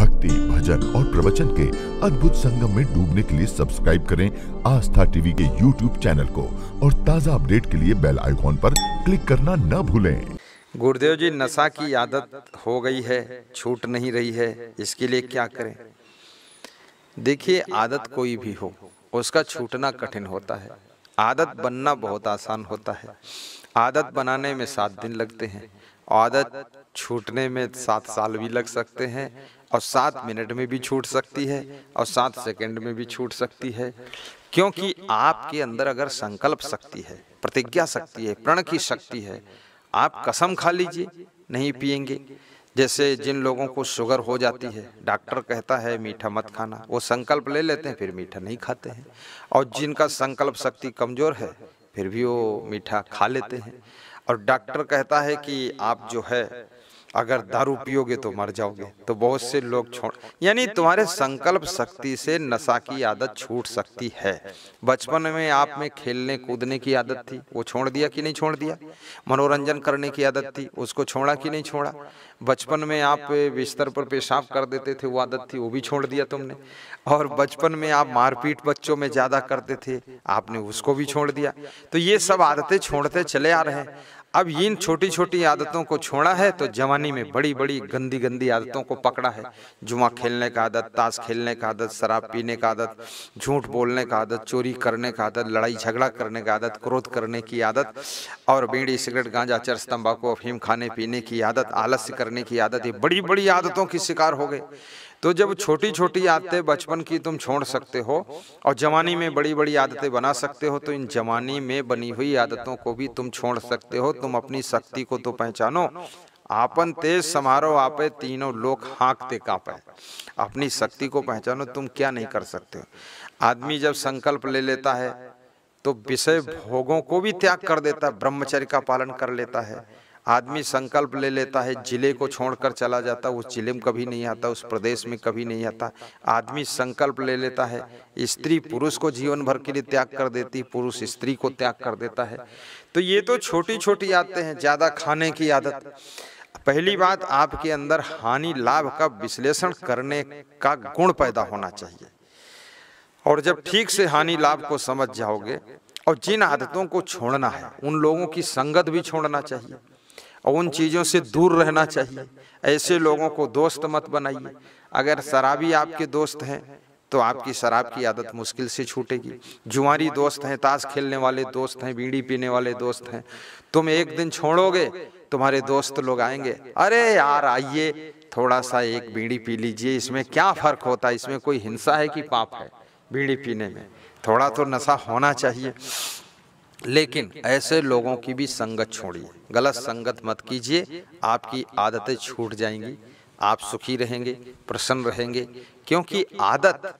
भक्ति भजन और प्रवचन के अद्भुत संगम में डूबने के लिए सब्सक्राइब करें आस्था टीवी के यूट्यूब चैनल को और ताज़ा अपडेट के लिए बेल आइकॉन पर क्लिक करना न भूलें गुरुदेव जी नशा की आदत हो गई है छूट नहीं रही है इसके लिए क्या करें देखिए आदत कोई भी हो उसका छूटना कठिन होता है आदत बनना बहुत आसान होता है आदत बनाने में सात दिन लगते हैं आदत छूटने में सात साल भी लग सकते हैं और सात मिनट में भी छूट सकती है और सात सेकंड में भी छूट सकती है क्योंकि आपके अंदर अगर संकल्प शक्ति है प्रतिज्ञा शक्ति है प्रण की शक्ति है आप कसम खा लीजिए नहीं पियेंगे जैसे जिन लोगों को शुगर हो जाती है डॉक्टर कहता है मीठा मत खाना वो संकल्प ले लेते हैं फिर मीठा नहीं खाते हैं और जिनका संकल्प शक्ति कमज़ोर है फिर भी वो मीठा खा लेते हैं और डॉक्टर कहता है कि आप जो है अगर दारू पियोगे तो मर तो जाओगे तो बहुत से लोग छोड़ यानी तुम्हारे संकल्प शक्ति से नशा की आदत छूट सकती है बचपन में आप में खेलने कूदने की आदत थी वो छोड़ दिया कि नहीं छोड़ दिया मनोरंजन करने की आदत थी उसको छोड़ा कि नहीं छोड़ा बचपन में आप बिस्तर पर पेशाब कर देते थे वो आदत थी वो भी छोड़ दिया तुमने और बचपन में आप मारपीट बच्चों में ज़्यादा करते थे आपने उसको भी छोड़ दिया तो ये सब आदतें छोड़ते चले आ रहे हैं अब इन छोटी छोटी आदतों को छोड़ा है तो जवानी में बड़ी बड़ी गंदी गंदी आदतों को पकड़ा है जुआ खेलने का आदत ताश खेलने का आदत शराब पीने का आदत झूठ बोलने का आदत चोरी करने का आदत लड़ाई झगड़ा करने का आदत क्रोध करने की आदत और बीड़ी सिगरेट गांजा चरस तम्बाकू अफीम खाने पीने की आदत आलस्य करने करने की आदत है बड़ी बड़ी आदतों की शिकार हो गए तो जब छोटी छोटी आदतें बचपन की तुम छोड़ सकते हो और जवानी में बड़ी बड़ी आदतें बना सकते हो तो इन जवानी में बनी हुई आदतों को भी तुम छोड़ सकते हो तुम अपनी शक्ति को तो पहचानो आपन तेज समारोह आपे तीनों लोग हाँकते कांपे अपनी शक्ति को पहचानो तुम क्या नहीं कर सकते हो आदमी जब संकल्प ले लेता है तो विषय भोगों को भी त्याग कर देता है ब्रह्मचर्य का पालन कर लेता है आदमी संकल्प ले लेता है जिले को छोड़कर चला जाता उस जिले में कभी नहीं आता उस प्रदेश में कभी नहीं आता आदमी संकल्प ले लेता है स्त्री पुरुष को जीवन भर के लिए त्याग कर देती पुरुष स्त्री को त्याग कर देता है तो ये तो छोटी छोटी आदतें हैं ज़्यादा खाने की आदत पहली बात आपके अंदर हानि लाभ का विश्लेषण करने का गुण पैदा होना चाहिए और जब ठीक से हानि लाभ को समझ जाओगे और जिन आदतों को छोड़ना है उन लोगों की संगत भी छोड़ना चाहिए और उन चीज़ों से दूर रहना चाहिए ऐसे लोगों को दोस्त मत बनाइए अगर शराबी आपके दोस्त हैं तो आपकी शराब की आदत मुश्किल से छूटेगी जुआरी दोस्त हैं ताश खेलने वाले दोस्त हैं बीड़ी पीने वाले दोस्त हैं तुम एक दिन छोड़ोगे तुम्हारे दोस्त लोग आएंगे अरे यार आइए थोड़ा सा एक बीड़ी पी लीजिए इसमें क्या फ़र्क होता है इसमें कोई हिंसा है कि पाप है बीड़ी पीने में थोड़ा तो नशा होना चाहिए लेकिन ऐसे लोगों की भी संगत छोड़िए गलत संगत मत कीजिए आपकी आदतें छूट जाएंगी आप सुखी रहेंगे प्रसन्न रहेंगे क्योंकि आदत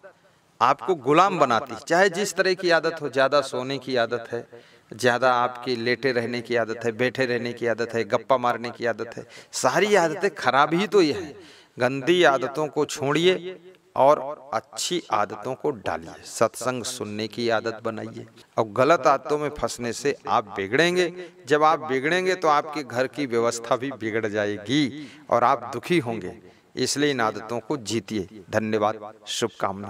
आपको गुलाम बनाती है चाहे जिस तरह की आदत हो ज़्यादा सोने की आदत है ज़्यादा आपकी लेटे रहने की आदत है बैठे रहने की आदत है गप्पा मारने की आदत है सारी आदतें खराब ही तो ये है गंदी आदतों को छोड़िए और अच्छी आदतों को डालिए सत्संग सुनने की आदत बनाइए और गलत आदतों में फंसने से आप बिगड़ेंगे जब आप बिगड़ेंगे तो आपके घर की व्यवस्था भी बिगड़ जाएगी और आप दुखी होंगे इसलिए इन आदतों को जीतिए धन्यवाद शुभकामनाएं